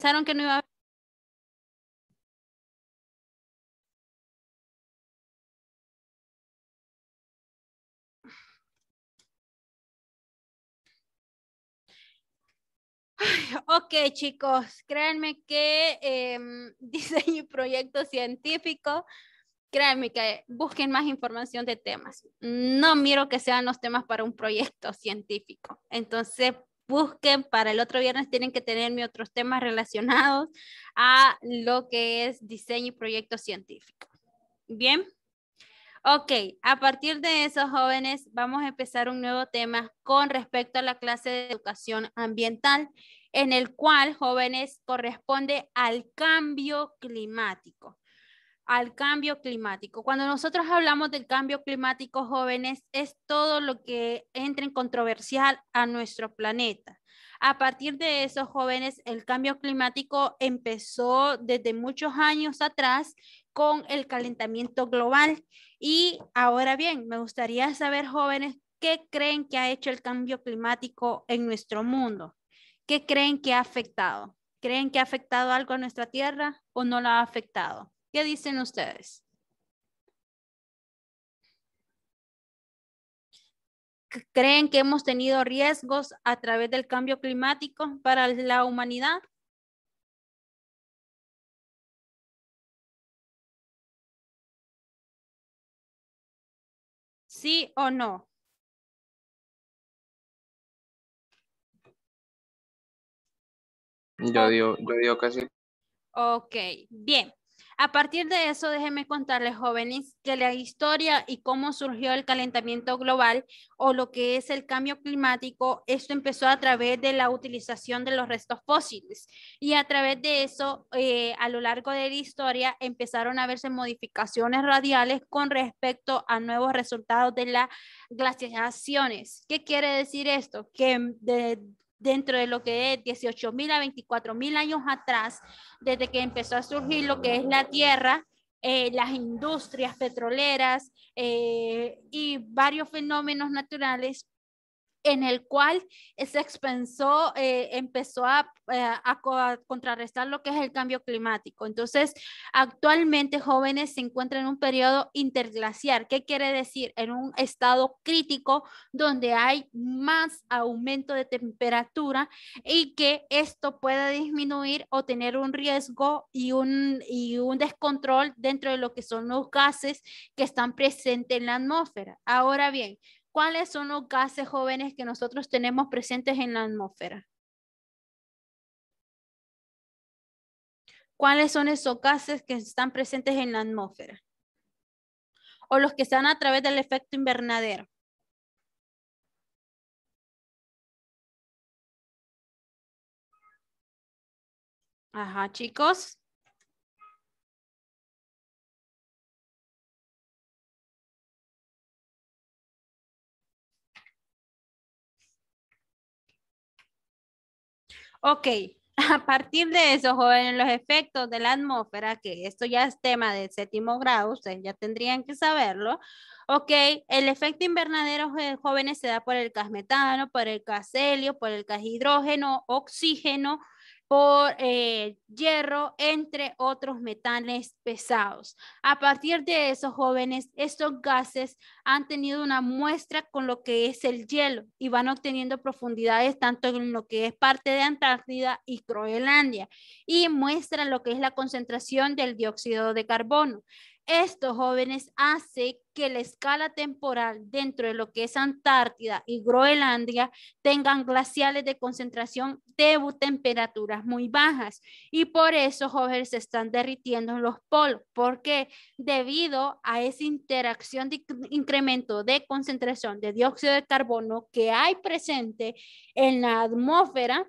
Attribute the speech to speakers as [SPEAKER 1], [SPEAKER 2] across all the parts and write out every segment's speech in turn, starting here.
[SPEAKER 1] pensaron que no iba a
[SPEAKER 2] Ok, chicos, créanme que em, diseño y proyecto científico, créanme que busquen más información de temas. No miro que sean los temas para un proyecto científico. Entonces, busquen para el otro viernes, tienen que tenerme otros temas relacionados a lo que es diseño y proyecto científico. Bien. Ok, a partir de eso, jóvenes, vamos a empezar un nuevo tema con respecto a la clase de educación ambiental, en el cual, jóvenes, corresponde al cambio climático al cambio climático. Cuando nosotros hablamos del cambio climático, jóvenes, es todo lo que entra en controversial a nuestro planeta. A partir de eso, jóvenes, el cambio climático empezó desde muchos años atrás con el calentamiento global. Y ahora bien, me gustaría saber, jóvenes, qué creen que ha hecho el cambio climático en nuestro mundo. ¿Qué creen que ha afectado? ¿Creen que ha afectado algo a nuestra Tierra o no la ha afectado? ¿Qué dicen ustedes? ¿Creen que hemos tenido riesgos a través del cambio climático para la humanidad?
[SPEAKER 1] ¿Sí o no? Yo digo, yo
[SPEAKER 2] digo que sí. Ok, bien. A partir de eso, déjenme contarles, jóvenes, que la historia y cómo surgió el calentamiento global o lo que es el cambio climático, esto empezó a través de la utilización de los restos fósiles. Y a través de eso, eh, a lo largo de la historia, empezaron a verse modificaciones radiales con respecto a nuevos resultados de las glaciaciones. ¿Qué quiere decir esto? Que dentro de lo que es 18 mil a 24 mil años atrás, desde que empezó a surgir lo que es la tierra, eh, las industrias petroleras eh, y varios fenómenos naturales, en el cual se expensó, eh, empezó eh, a, contrarrestar lo que es el cambio climático. Entonces, actualmente jóvenes se encuentran en un periodo interglaciar. ¿Qué quiere decir? En un estado crítico donde hay más aumento de temperatura y que esto pueda disminuir o tener un riesgo y un, y un descontrol dentro de lo que son los gases que están presentes en la atmósfera. Ahora bien, ¿cuáles son los gases jóvenes que nosotros tenemos presentes en la atmósfera? ¿Cuáles son esos gases que están presentes en la atmósfera? O los que están a través del efecto invernadero.
[SPEAKER 1] Ajá, chicos.
[SPEAKER 2] Ok, a partir de eso, jóvenes, los efectos de la atmósfera, que esto ya es tema del séptimo grado, ustedes ya tendrían que saberlo. Ok, el efecto invernadero, jóvenes, se da por el gas metano, por el gas helio, por el gas hidrógeno, oxígeno, por eh, hierro, entre otros metales pesados. A partir de esos jóvenes, estos gases han tenido una muestra con lo que es el hielo y van obteniendo profundidades tanto en lo que es parte de Antártida y Groenlandia y muestran lo que es la concentración del dióxido de carbono. Esto, jóvenes, hace que la escala temporal dentro de lo que es Antártida y Groenlandia tengan glaciales de concentración de temperaturas muy bajas. Y por eso, jóvenes, se están derritiendo los polos, porque debido a esa interacción de incremento de concentración de dióxido de carbono que hay presente en la atmósfera,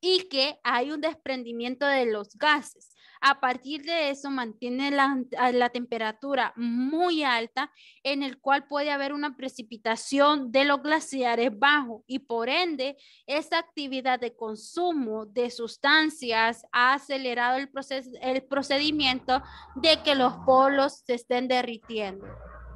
[SPEAKER 2] y que hay un desprendimiento de los gases. A partir de eso mantiene la, temperatura muy alta, en el cual puede haber una precipitación de los glaciares bajo y por ende esta actividad de consumo de sustancias ha acelerado el procedimiento de que los polos se estén derritiendo.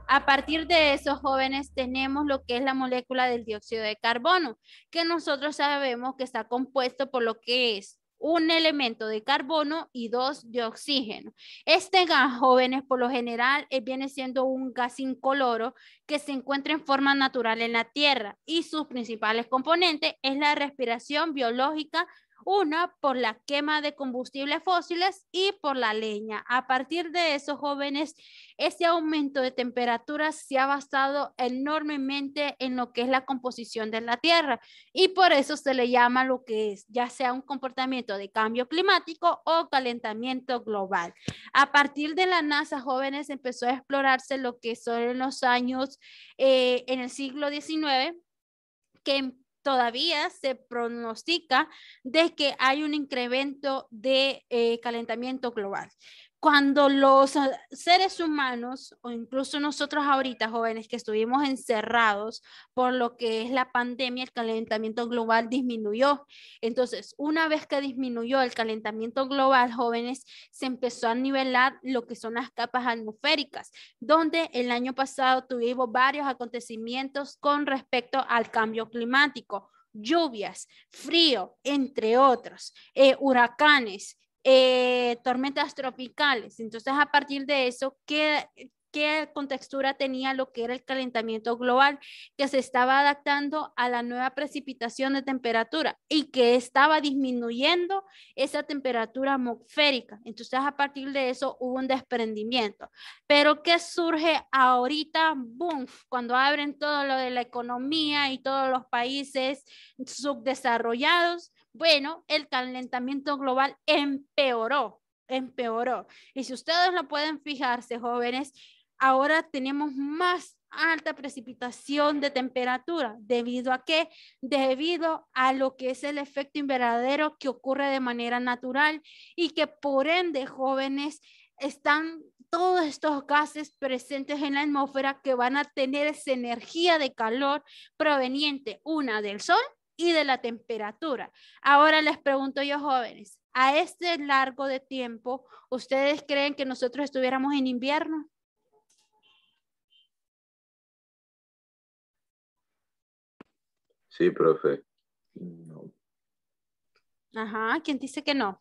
[SPEAKER 2] A partir de esos jóvenes tenemos lo que es la molécula del dióxido de carbono, que nosotros sabemos que está compuesto por lo que es un elemento de carbono y dos de oxígeno. Este gas, jóvenes, por lo general eh, viene siendo un gas incoloro que se encuentra en forma natural en la Tierra y sus principales componentes es la respiración biológica una por la quema de combustibles fósiles y por la leña. A partir de eso, jóvenes, ese aumento de temperatura se ha basado enormemente en lo que es la composición de la Tierra y por eso se le llama lo que es, ya sea un comportamiento de cambio climático o calentamiento global. A partir de la NASA, jóvenes, empezó a explorarse lo que son los años eh, en el siglo XIX que todavía se pronostica de que hay un incremento de eh, calentamiento global cuando los eh, seres humanos o incluso nosotros ahorita jóvenes que estuvimos encerrados por lo que es la pandemia, el calentamiento global disminuyó. Entonces, una vez que disminuyó el calentamiento global, jóvenes, se empezó a nivelar lo que son las capas atmosféricas, donde el año pasado tuvimos varios acontecimientos con respecto al cambio climático lluvias, frío, entre otros, eh, huracanes, eh, tormentas tropicales. Entonces, a partir de eso, ¿qué, qué contextura tenía lo que era el calentamiento global, que se estaba adaptando a la nueva precipitación de temperatura y que estaba disminuyendo esa temperatura atmosférica. Entonces, a partir de eso hubo un desprendimiento. Pero ¿qué surge ahorita? Boom, cuando abren todo lo de la economía y todos los países subdesarrollados, bueno, el calentamiento global empeoró, empeoró. Y si ustedes lo pueden fijarse, jóvenes, ahora tenemos más alta precipitación de temperatura. ¿Debido a qué? Debido a lo que es el efecto invernadero que ocurre de manera natural y que por ende, jóvenes, están todos estos gases presentes en la atmósfera que van a tener esa energía de calor proveniente, una del sol y de la temperatura. Ahora les pregunto yo, jóvenes, ¿a este largo de tiempo ustedes creen que nosotros estuviéramos en invierno? Sí, profe. Ajá, ¿quién dice que no?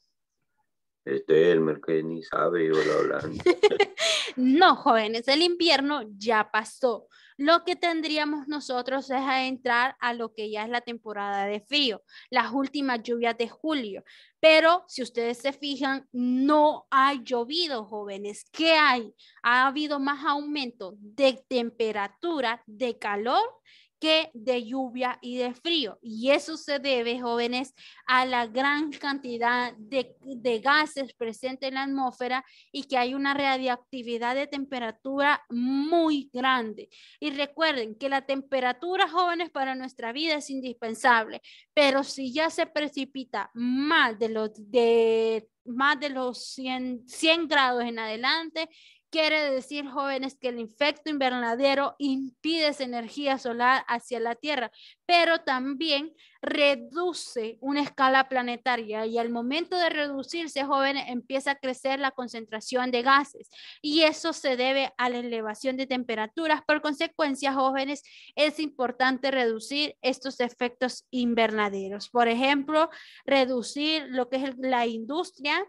[SPEAKER 2] Este el que ni sabe, yo lo hablando. No, jóvenes, el invierno ya pasó. Lo que tendríamos nosotros es entrar a lo que ya es la temporada de frío, las últimas lluvias de julio. Pero si ustedes se fijan, no ha llovido, jóvenes. ¿Qué hay? Ha habido más aumento de temperatura, de calor que de lluvia y de frío. Y eso se debe, jóvenes, a la gran cantidad de, gases presentes en la atmósfera y que hay una radiactividad de temperatura muy grande. Y recuerden que la temperatura, jóvenes, para nuestra vida es indispensable, pero si ya se precipita más de los de más de los 100, 100 grados en adelante, Quiere decir, jóvenes, que el efecto invernadero impide esa energía solar hacia la Tierra, pero también reduce una escala planetaria y al momento de reducirse, jóvenes, empieza a crecer la concentración de gases y eso se debe a la elevación de temperaturas. Por consecuencia, jóvenes, es importante reducir estos efectos invernaderos. Por ejemplo, reducir lo que es la industria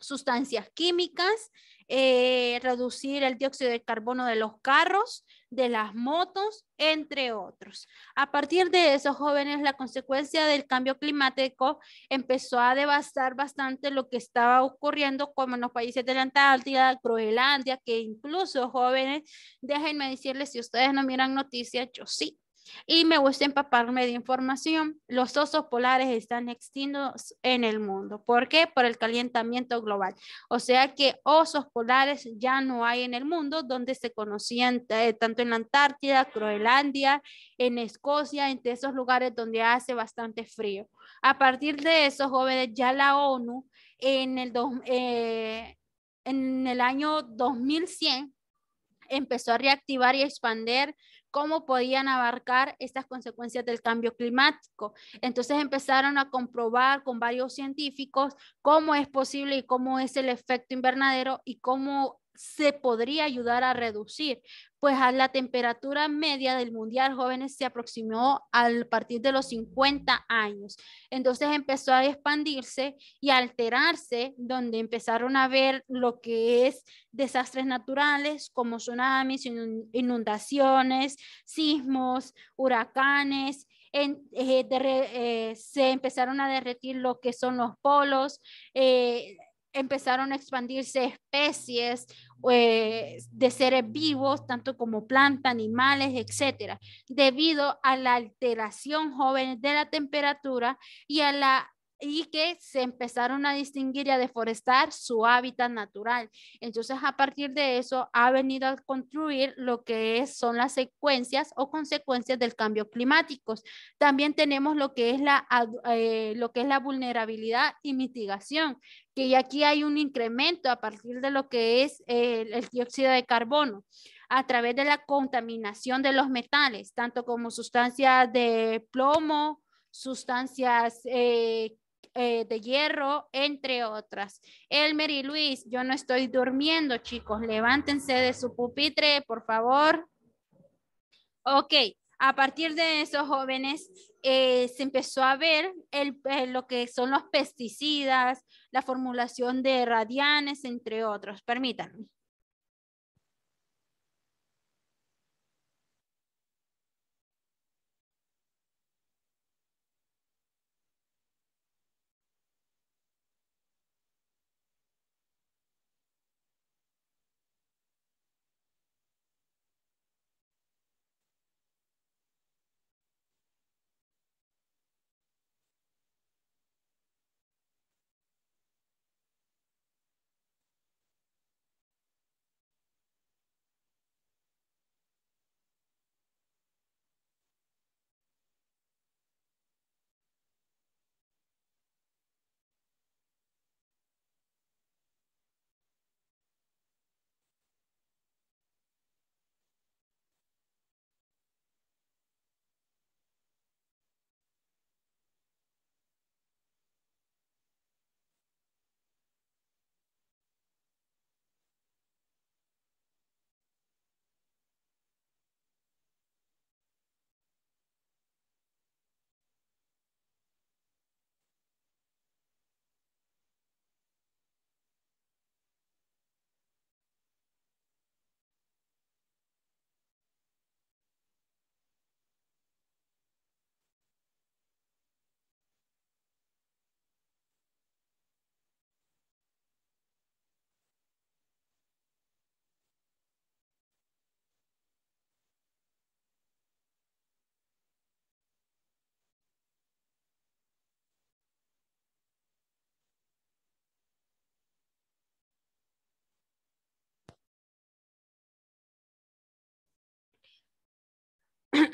[SPEAKER 2] sustancias químicas, eh, reducir el dióxido de carbono de los carros, de las motos, entre otros. A partir de eso, jóvenes, la consecuencia del cambio climático empezó a devastar bastante lo que estaba ocurriendo como en los países de la Antártida, Groenlandia, que incluso jóvenes, déjenme decirles, si ustedes no miran noticias, yo sí, y me gusta empaparme de información. Los osos polares están extintos en el mundo. ¿Por qué? Por el calentamiento global. O sea que osos polares ya no hay en el mundo donde se conocían eh, tanto en la Antártida, Groenlandia, en Escocia, entre esos lugares donde hace bastante frío. A partir de eso, jóvenes, ya la ONU en el, eh, en el año 2100 empezó a reactivar y expandir cómo podían abarcar estas consecuencias del cambio climático. Entonces empezaron a comprobar con varios científicos cómo es posible y cómo es el efecto invernadero y cómo se podría ayudar a reducir, pues a la temperatura media del mundial jóvenes se aproximó al partir de los 50 años. Entonces empezó a expandirse y a alterarse, donde empezaron a ver lo que es desastres naturales como tsunamis, inundaciones, sismos, huracanes, eh, eh, se empezaron a derretir lo que son los polos, eh, empezaron a expandirse especies eh, de seres vivos, tanto como plantas, animales, etcétera, debido a la alteración joven de la temperatura y a la y que se empezaron a distinguir y a deforestar su hábitat natural. Entonces, a partir de eso, ha venido a construir lo que son las secuencias o consecuencias del cambio climático. También tenemos lo que es la, eh, lo que es la vulnerabilidad y mitigación, que aquí hay un incremento a partir de lo que es el, dióxido de carbono a través de la contaminación de los metales, tanto como sustancias de plomo, sustancias eh, eh, de hierro, entre otras. Elmer y Luis, yo no estoy durmiendo, chicos. Levántense de su pupitre, por favor. Ok, a partir de esos jóvenes eh, se empezó a ver el, eh, lo que son los pesticidas, la formulación de radianes, entre otros. Permítanme.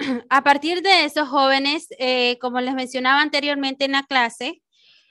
[SPEAKER 2] a partir de esos jóvenes, eh, como les mencionaba anteriormente en la clase,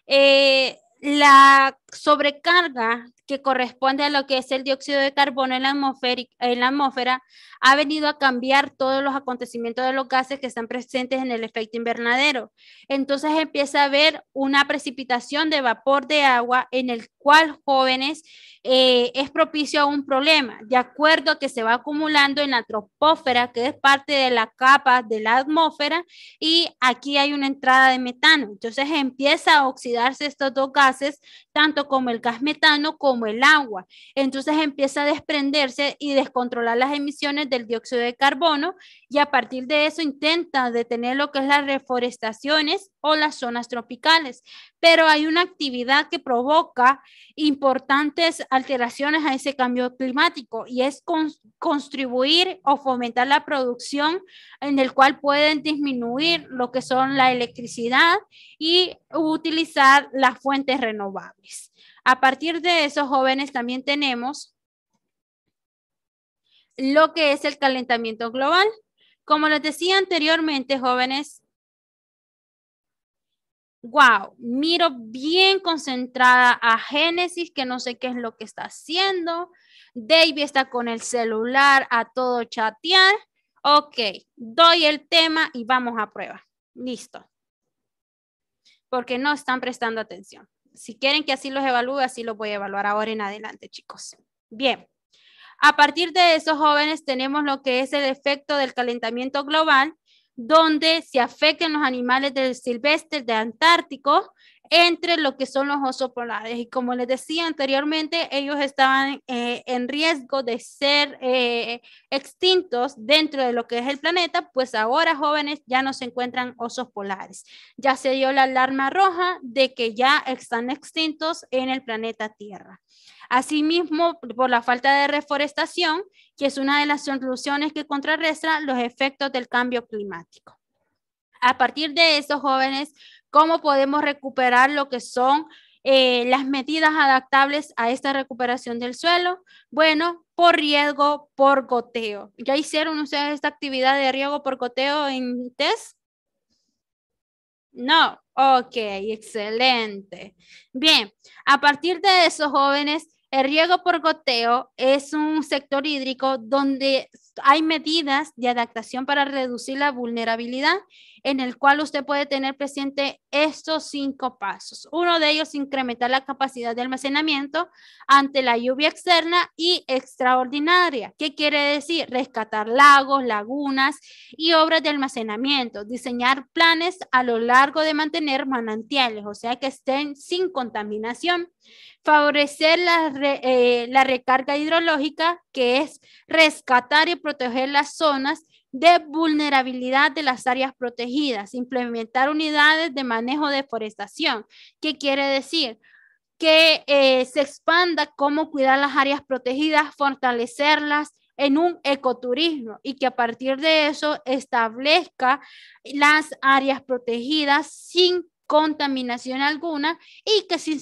[SPEAKER 2] eh, la sobrecarga que corresponde a lo que es el dióxido de carbono en la, en la atmósfera, ha venido a cambiar todos los acontecimientos de los gases que están presentes en el efecto invernadero. Entonces empieza a haber una precipitación de vapor de agua en el cual jóvenes eh, es propicio a un problema, de acuerdo a que se va acumulando en la troposfera, que es parte de la capa de la atmósfera, y aquí hay una entrada de metano. Entonces empieza a oxidarse estos dos gases, tanto como el gas metano como como el agua. Entonces empieza a desprenderse y descontrolar las emisiones del dióxido de carbono y a partir de eso intenta detener lo que es las reforestaciones o las zonas tropicales. Pero hay una actividad que provoca importantes alteraciones a ese cambio climático y es contribuir o fomentar la producción en el cual pueden disminuir lo que son la electricidad y utilizar las fuentes renovables. A partir de eso, jóvenes también tenemos lo que es el calentamiento global. Como les decía anteriormente, jóvenes, wow, miro bien concentrada a Génesis, que no sé qué es lo que está haciendo. David está con el celular a todo chatear. Ok, doy el tema y vamos a prueba. Listo. Porque no están prestando atención si quieren que así los evalúe, así los voy a evaluar ahora en adelante, chicos. Bien, a partir de esos jóvenes tenemos lo que es el efecto del calentamiento global, donde se afectan los animales del silvestre, de Antártico, entre lo que son los osos polares. Y como les decía anteriormente, ellos estaban eh, en riesgo de ser eh, extintos dentro de lo que es el planeta, pues ahora jóvenes ya no se encuentran osos polares. Ya se dio la alarma roja de que ya están extintos en el planeta Tierra. Asimismo, por la falta de reforestación, que es una de las soluciones que contrarresta los efectos del cambio climático. A partir de eso, jóvenes, cómo podemos recuperar lo que son eh, las medidas adaptables a esta recuperación del suelo? Bueno, por riesgo por goteo. ¿Ya hicieron ustedes esta actividad de riego por goteo en test? No, ok, excelente. Bien, a partir de eso, jóvenes, el riego por goteo es un sector hídrico donde hay medidas de adaptación para reducir la vulnerabilidad en el cual usted puede tener presente estos cinco pasos. Uno de ellos, incrementar la capacidad de almacenamiento ante la lluvia externa y extraordinaria. ¿Qué quiere decir? Rescatar lagos, lagunas y obras de almacenamiento. Diseñar planes a lo largo de mantener manantiales, o sea, que estén sin contaminación. Favorecer la, eh, la recarga hidrológica, que es rescatar y proteger las zonas de vulnerabilidad de las áreas protegidas, implementar unidades de manejo de forestación. ¿Qué quiere decir? Que eh, se expanda cómo cuidar las áreas protegidas, fortalecerlas, en un ecoturismo y que a partir de eso establezca las áreas protegidas sin contaminación alguna y que sin,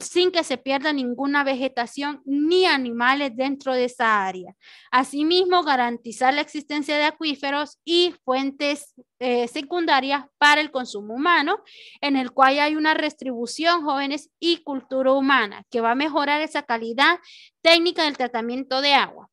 [SPEAKER 2] sin, que se pierda ninguna vegetación ni animales dentro de esa área. Asimismo, garantizar la existencia de acuíferos y fuentes eh, secundarias para el consumo humano, en el cual hay una restribución jóvenes y cultura humana que va a mejorar esa calidad técnica del tratamiento de agua.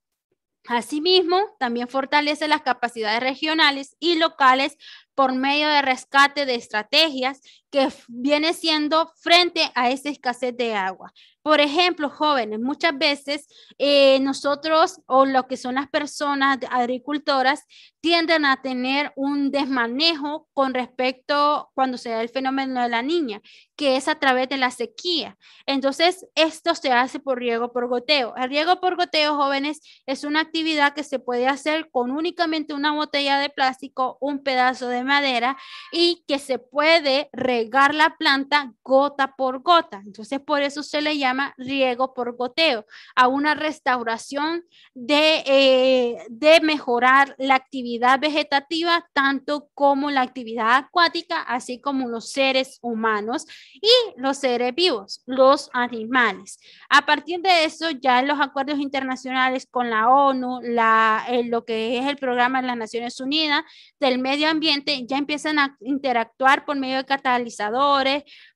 [SPEAKER 2] Asimismo, también fortalece las capacidades regionales y locales por medio de rescate de estrategias que viene siendo frente a esa escasez de agua. Por ejemplo, jóvenes, muchas veces eh, nosotros o lo que son las personas agricultoras tienden a tener un desmanejo con respecto cuando se da el fenómeno de la niña, que es a través de la sequía. Entonces, esto se hace por riego por goteo. El riego por goteo, jóvenes, es una actividad que se puede hacer con únicamente una botella de plástico, un pedazo de madera y que se puede regar la planta gota por gota. Entonces, por eso se le llama riego por goteo, a una restauración de, eh, de mejorar la actividad vegetativa, tanto como la actividad acuática, así como los seres humanos y los seres vivos, los animales. A partir de eso, ya en los acuerdos internacionales con la ONU, la, en eh, lo que es el programa de las Naciones Unidas del medio ambiente, ya empiezan a interactuar por medio de catálogos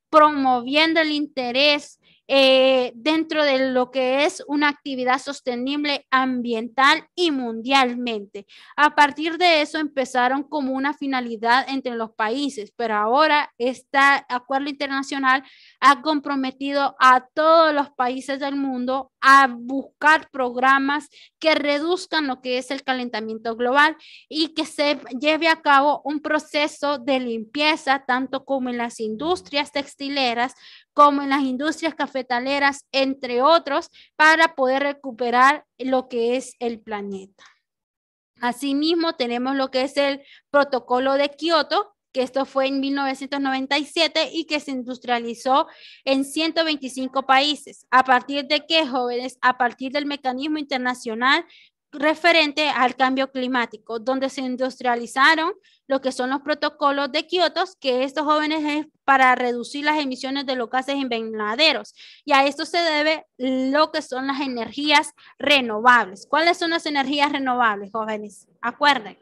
[SPEAKER 2] promoviendo el interés eh, dentro de lo que es una actividad sostenible ambiental y mundialmente. A partir de eso empezaron como una finalidad entre los países, pero ahora este acuerdo internacional ha comprometido a todos los países del mundo a buscar programas que reduzcan lo que es el calentamiento global y que se lleve a cabo un proceso de limpieza tanto como en las industrias textileras como en las industrias cafetaleras, entre otros, para poder recuperar lo que es el planeta. Asimismo, tenemos lo que es el protocolo de Kioto, que esto fue en 1997 y que se industrializó en 125 países. ¿A partir de qué, jóvenes? A partir del mecanismo internacional referente al cambio climático, donde se industrializaron lo que son los protocolos de Kioto, que estos jóvenes es para reducir las emisiones de los gases invernaderos. Y a esto se debe lo que son las energías renovables. ¿Cuáles son las energías renovables, jóvenes? Acuerden.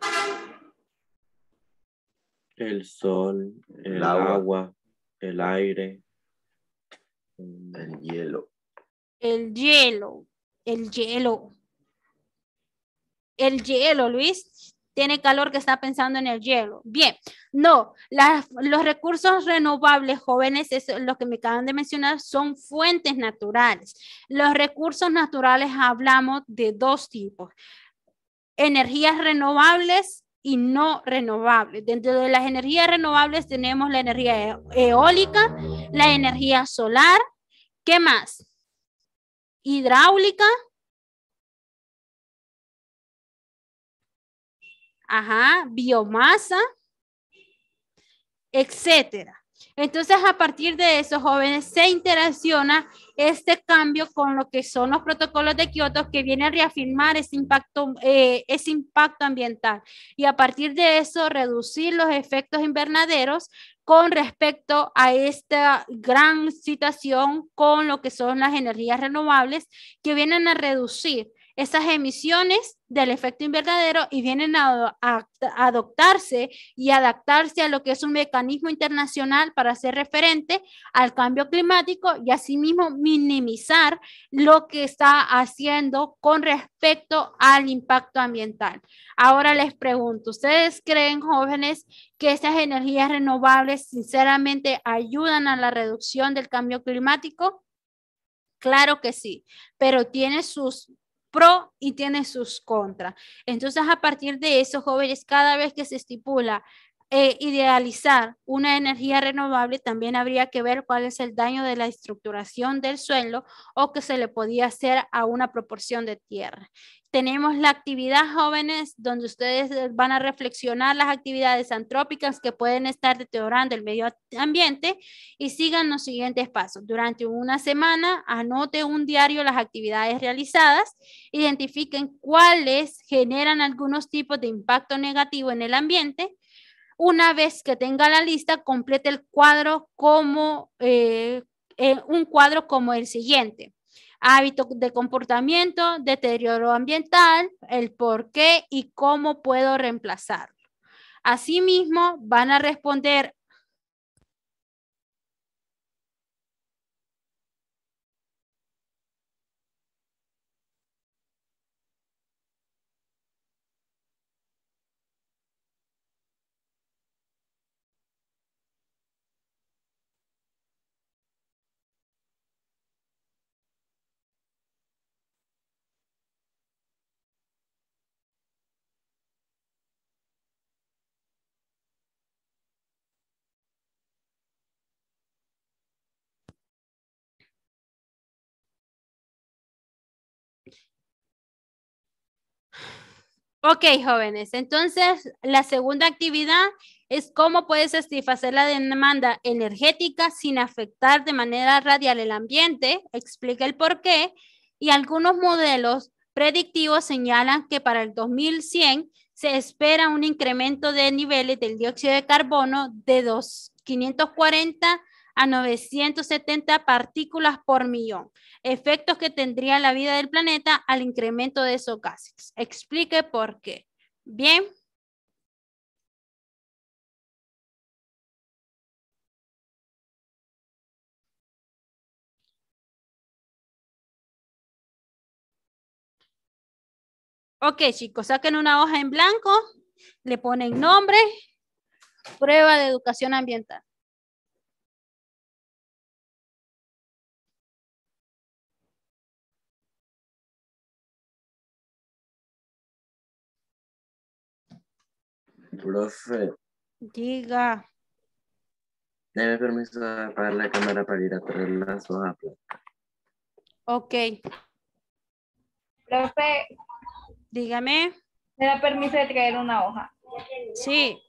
[SPEAKER 1] El sol, el, agua, el aire, el hielo.
[SPEAKER 2] El hielo, el hielo el hielo, Luis tiene calor que está pensando en el hielo. Bien, no, los recursos renovables jóvenes, es lo que me acaban de mencionar, son fuentes naturales. Los recursos naturales hablamos de dos tipos, energías renovables y no renovables. Dentro de las energías renovables tenemos la energía e, eólica, la energía solar, ¿qué más? Hidráulica, ajá, biomasa, etcétera. Entonces, a partir de eso, jóvenes, se interacciona este cambio con lo que son los protocolos de Kioto que vienen a reafirmar ese impacto, eh, ese impacto ambiental y a partir de eso reducir los efectos invernaderos con respecto a esta gran situación con lo que son las energías renovables que vienen a reducir esas emisiones del efecto invernadero y vienen a, adoptarse y adaptarse a lo que es un mecanismo internacional para hacer referente al cambio climático y asimismo minimizar lo que está haciendo con respecto al impacto ambiental. Ahora les pregunto, ¿ustedes creen, jóvenes, que esas energías renovables sinceramente ayudan a la reducción del cambio climático? Claro que sí, pero tiene sus pro y tiene sus contras. Entonces, a partir de eso, jóvenes, cada vez que se estipula eh, idealizar una energía renovable, también habría que ver cuál es el daño de la estructuración del suelo o que se le podía hacer a una proporción de tierra. Tenemos la actividad jóvenes, donde ustedes van a reflexionar las actividades antrópicas que pueden estar deteriorando el medio ambiente y sigan los siguientes pasos. Durante una semana, anote un diario las actividades realizadas, identifiquen cuáles generan algunos tipos de impacto negativo en el ambiente una vez que tenga la lista, complete el cuadro como eh, eh, un cuadro como el siguiente. Hábito de comportamiento, deterioro ambiental, el por qué y cómo puedo reemplazarlo. Asimismo, van a responder Ok, jóvenes. Entonces, la segunda actividad es cómo puedes satisfacer la demanda energética sin afectar de manera radial el ambiente. Explica el por qué. Y algunos modelos predictivos señalan que para el 2100 se espera un incremento de niveles del dióxido de carbono de 2, 540 a 970 partículas por millón, efectos que tendría la vida del planeta al incremento de esos gases. Explique por qué. Bien.
[SPEAKER 1] Ok, chicos, saquen una hoja en blanco, le ponen nombre, prueba de educación ambiental. Profe.
[SPEAKER 2] Diga. Debe permiso de apagar la cámara para ir a traer las hojas. Pues. Ok. Profe. Dígame. ¿Me da permiso de traer una hoja? Sí.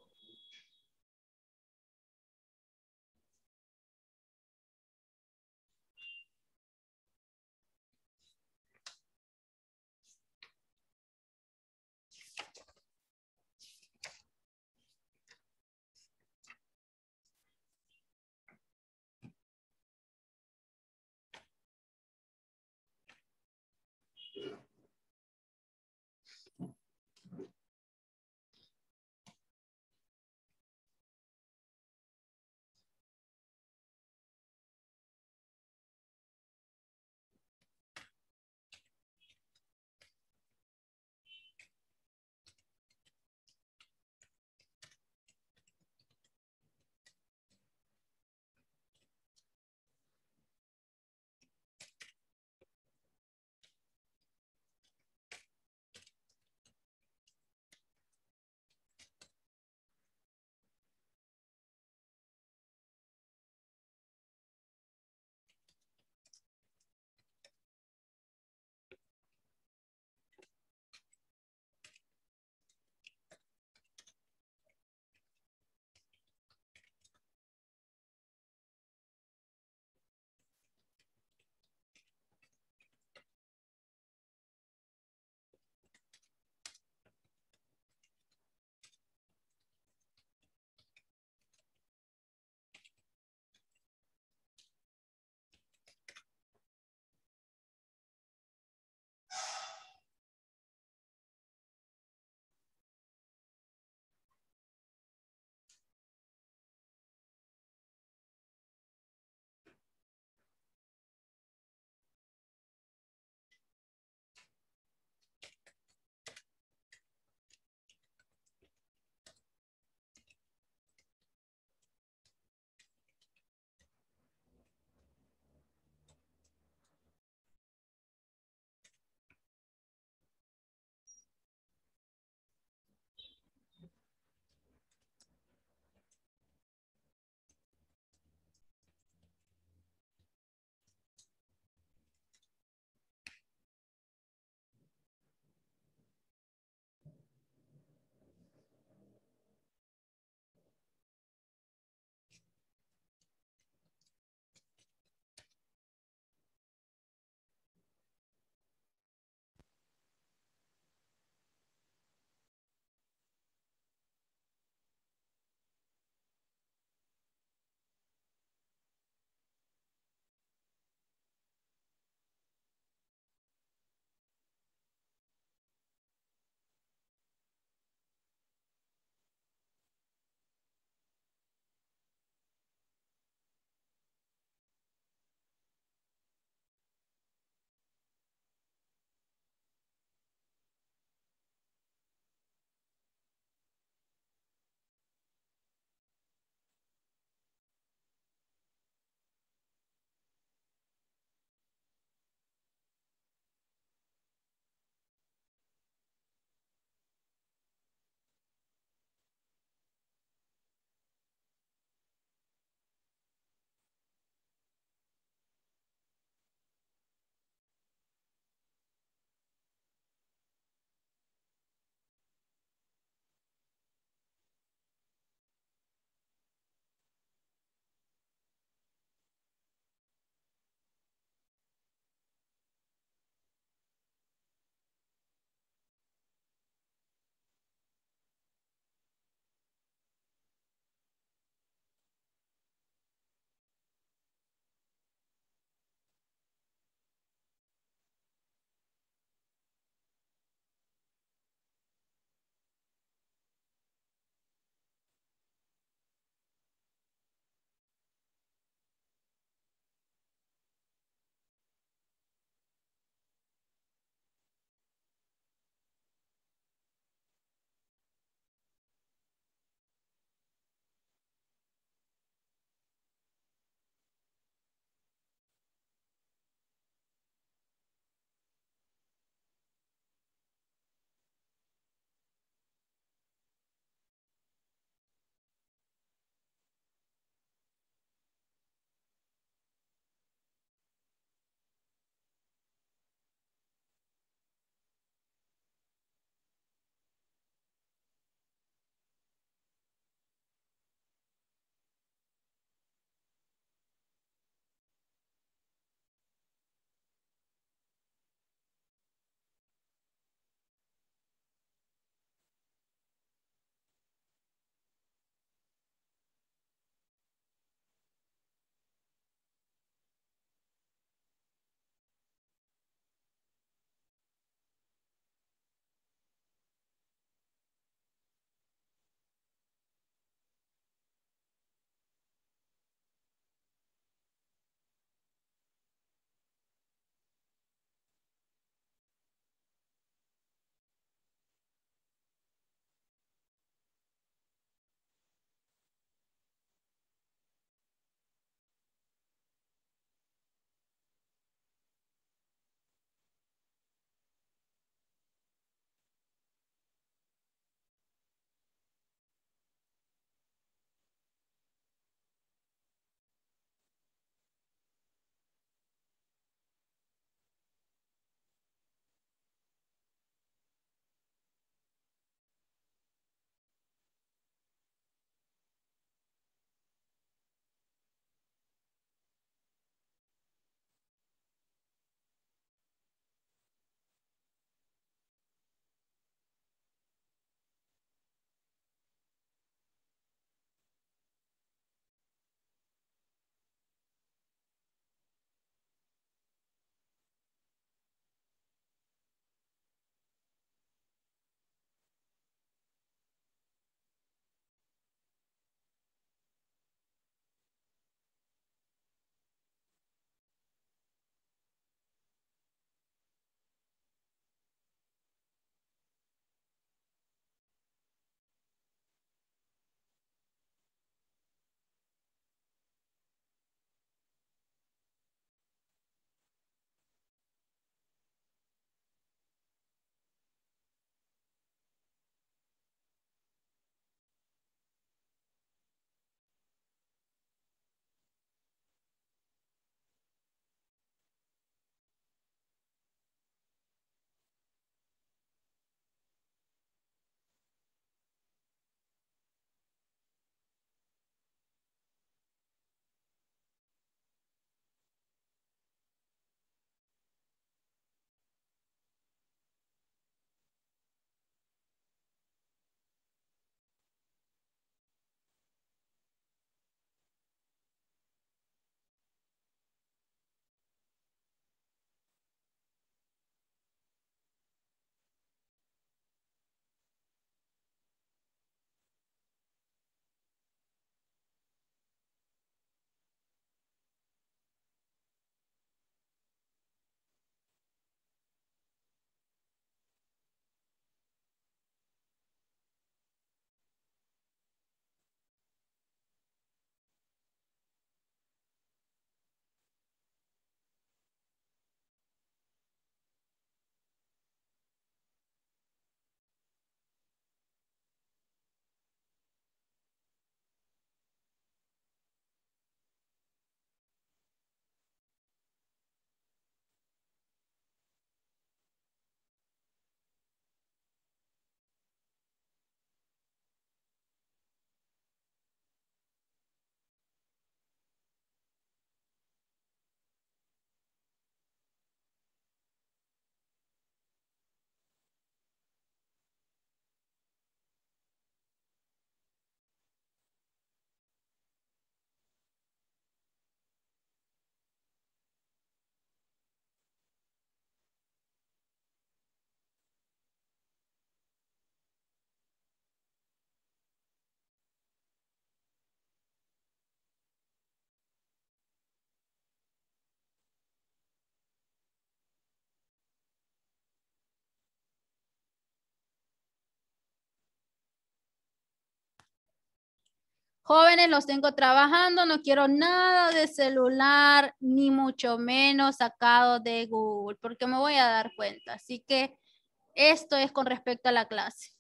[SPEAKER 2] Jóvenes, los tengo trabajando, no quiero nada de celular, ni mucho menos sacado de Google, porque me voy a dar cuenta. Así que esto es con respecto a la clase.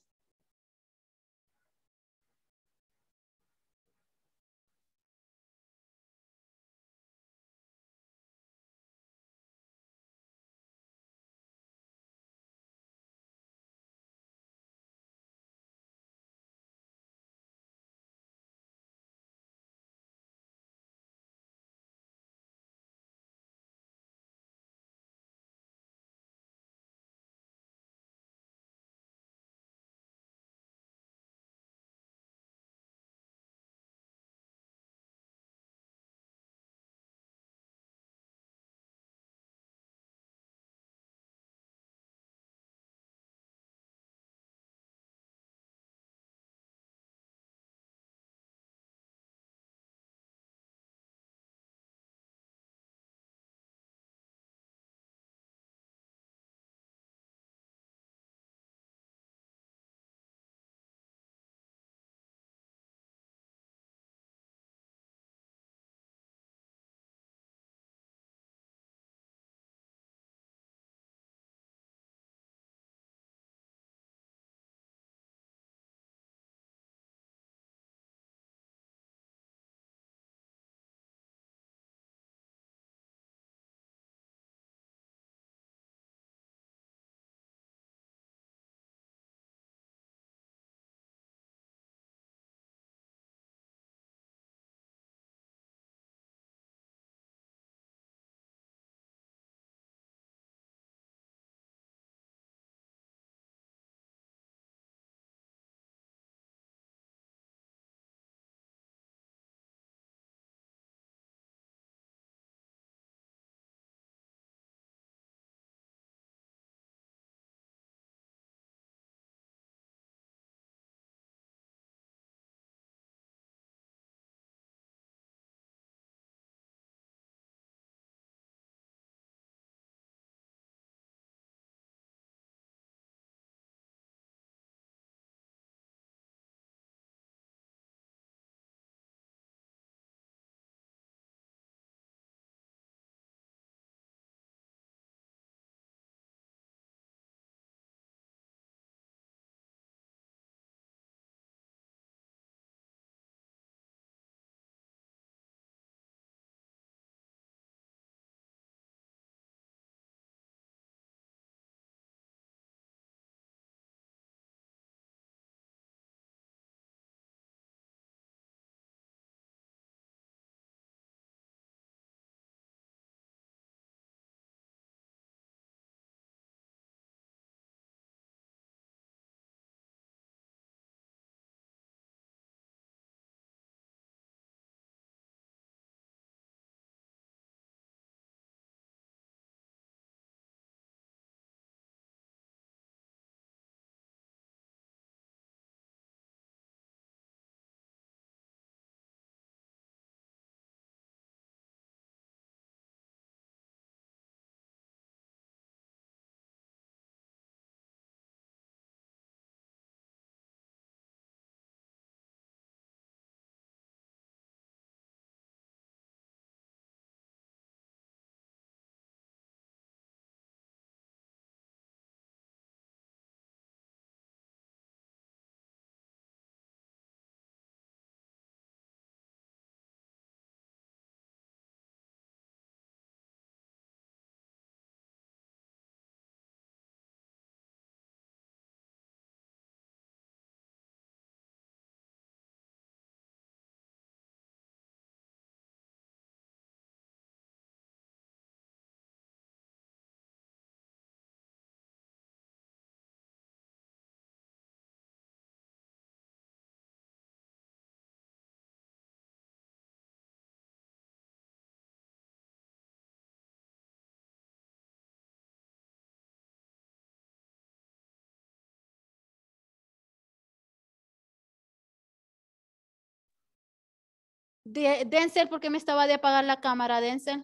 [SPEAKER 2] De, Denzel, ¿por qué me estaba de apagar la cámara, Denzel?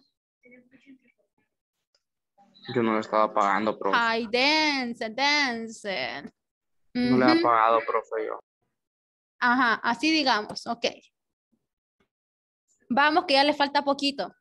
[SPEAKER 2] Yo no la estaba apagando, profe. Ay, Denzel, Denzel. No le he apagado, profe, yo. Ajá, así digamos, ok.
[SPEAKER 1] Vamos, que ya le falta poquito.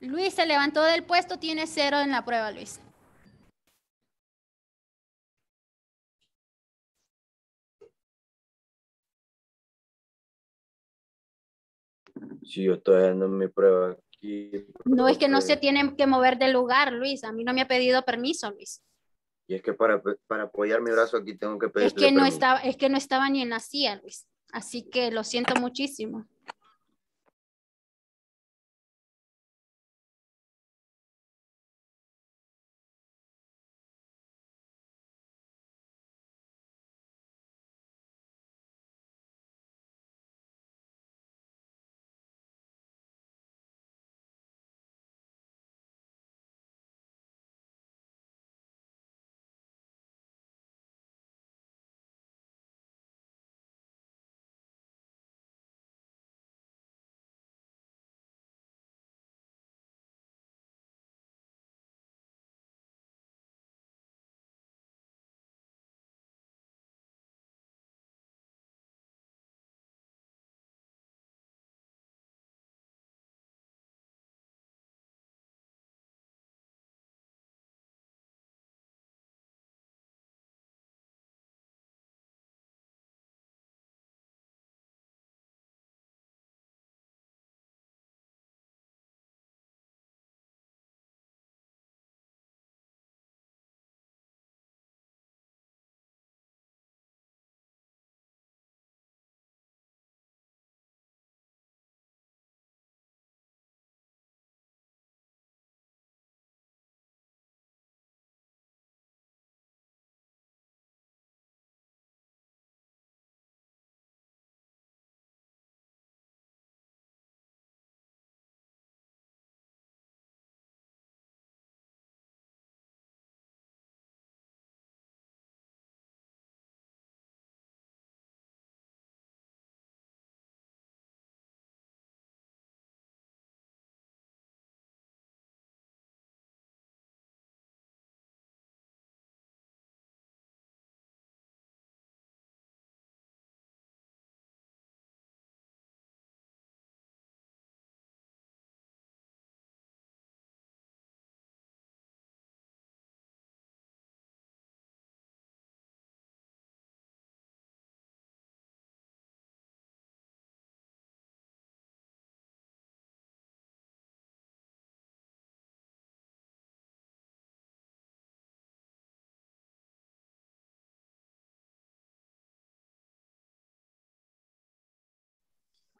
[SPEAKER 1] Luis se levantó del puesto, tiene cero en la prueba, Luis. Sí, yo estoy haciendo mi prueba aquí. No, es que no se
[SPEAKER 2] tiene que mover del lugar, Luis. A mí no me ha pedido permiso, Luis. Y es que para, apoyar mi brazo aquí tengo que pedir. Es que, no permiso. estaba, es que no estaba ni en la silla, Luis. Así que lo siento muchísimo.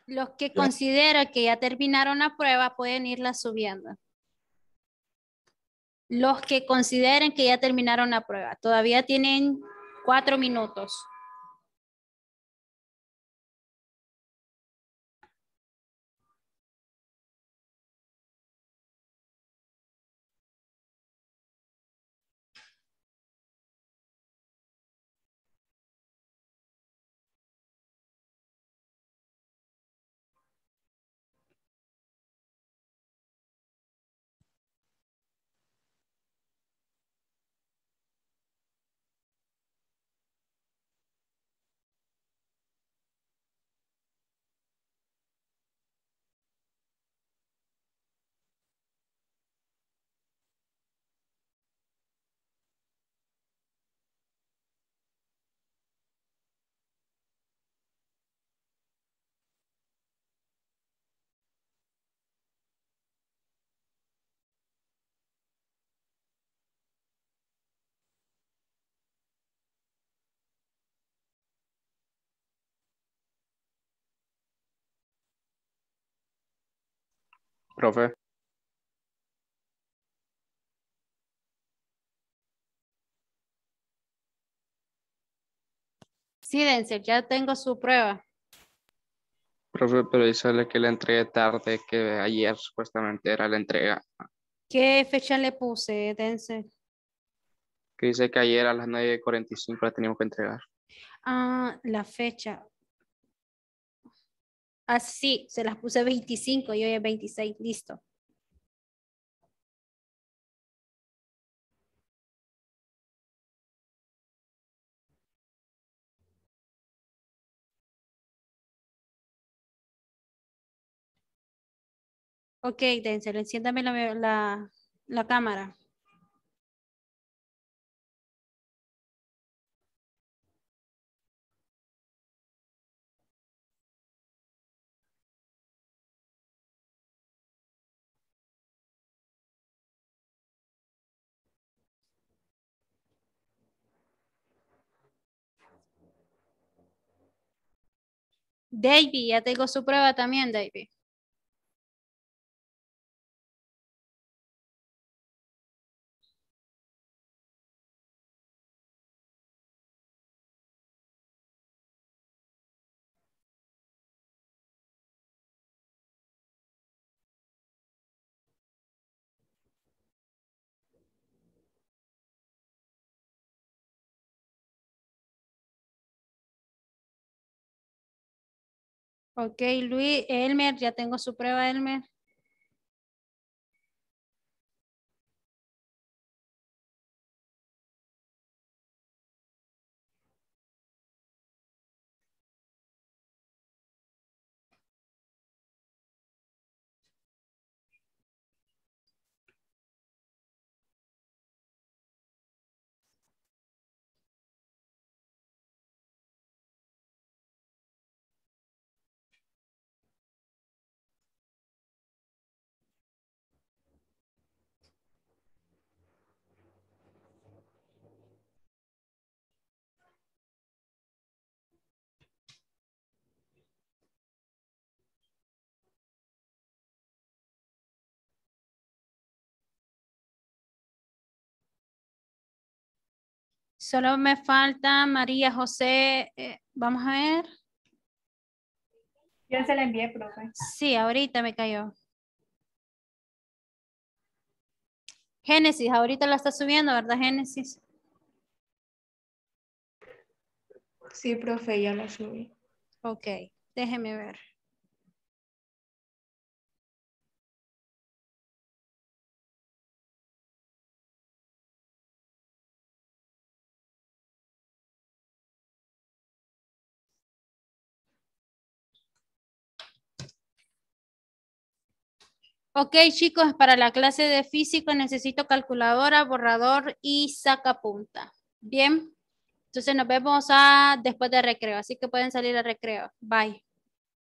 [SPEAKER 2] los que consideran que ya terminaron la prueba pueden irla subiendo. Los que consideren que ya terminaron la prueba, todavía tienen
[SPEAKER 1] cuatro minutos. profe.
[SPEAKER 2] Sí, Denzel, ya tengo su prueba. Profe, pero dice que la entregué tarde, que ayer supuestamente era la entrega. ¿Qué fecha le puse, Denzel? Que dice que ayer a las 9.45 la teníamos que entregar. Ah, la fecha. Así,
[SPEAKER 1] ah, sí, se las puse 25 y hoy es 26, listo. Okay, Denzel, enciéndame la cámara. David, ya tengo su prueba también, David. Ok, Luis, Elmer, ya tengo su prueba, Elmer. Solo me falta María José, eh, vamos a ver. Ya se la envié, profe. Sí, ahorita me cayó.
[SPEAKER 2] Génesis, ahorita la está subiendo, ¿verdad, Génesis? Sí, profe, ya la subí. Ok, déjeme ver. Ok, chicos, para la clase de físico necesito calculadora, borrador y sacapunta. Bien, entonces nos vemos a, después de recreo, así que pueden salir a recreo. Bye.